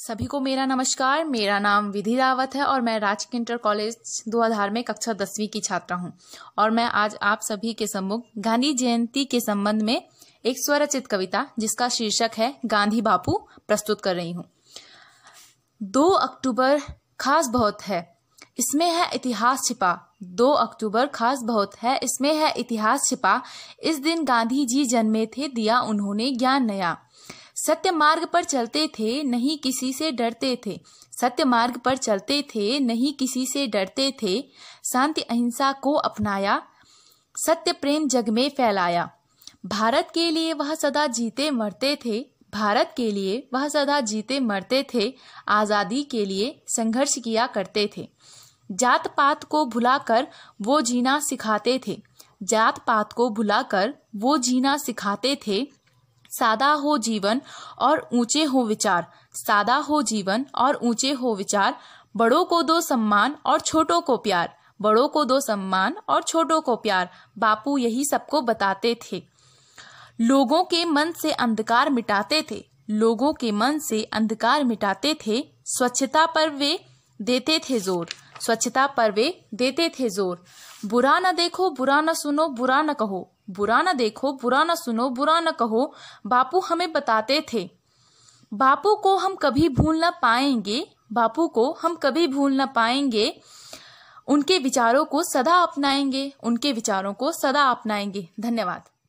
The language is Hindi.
सभी को मेरा नमस्कार मेरा नाम विधि रावत है और मैं राजकीय इंटर कॉलेज दुआधार में कक्षा दसवीं की छात्रा हूँ और मैं आज आप सभी के सम्मुख गांधी जयंती के संबंध में एक स्वरचित कविता जिसका शीर्षक है गांधी बापू प्रस्तुत कर रही हूँ दो अक्टूबर खास बहुत है इसमें है इतिहास छिपा दो अक्टूबर खास बहुत है इसमें है इतिहास छिपा इस दिन गांधी जी जन्मे थे दिया उन्होंने ज्ञान नया सत्य मार्ग पर चलते थे नहीं किसी से डरते थे सत्य मार्ग पर चलते थे नहीं किसी से डरते थे शांति अहिंसा को अपनाया सत्य प्रेम जग में फैलाया भारत के लिए वह सदा जीते मरते थे भारत के लिए वह सदा जीते मरते थे आज़ादी के लिए संघर्ष किया करते थे जात पात को भुलाकर वो जीना सिखाते थे जात पात को भुलाकर वो जीना सिखाते थे सादा हो जीवन और ऊंचे हो विचार सादा हो जीवन और ऊंचे हो विचार बड़ों को दो सम्मान और छोटों को प्यार बड़ों को दो सम्मान और छोटों को प्यार बापू यही सबको बताते थे लोगों के मन से अंधकार मिटाते थे लोगों के मन से अंधकार मिटाते थे स्वच्छता पर वे देते थे जोर स्वच्छता पर वे देते थे जोर बुरा न देखो बुरा न सुनो बुरा न कहो बुरा न देखो बुरा न सुनो बुरा न कहो बापू हमें बताते थे बापू को हम कभी भूल ना पाएंगे बापू को हम कभी भूल ना पाएंगे उनके विचारों को सदा अपनाएंगे उनके विचारों को सदा अपनाएंगे धन्यवाद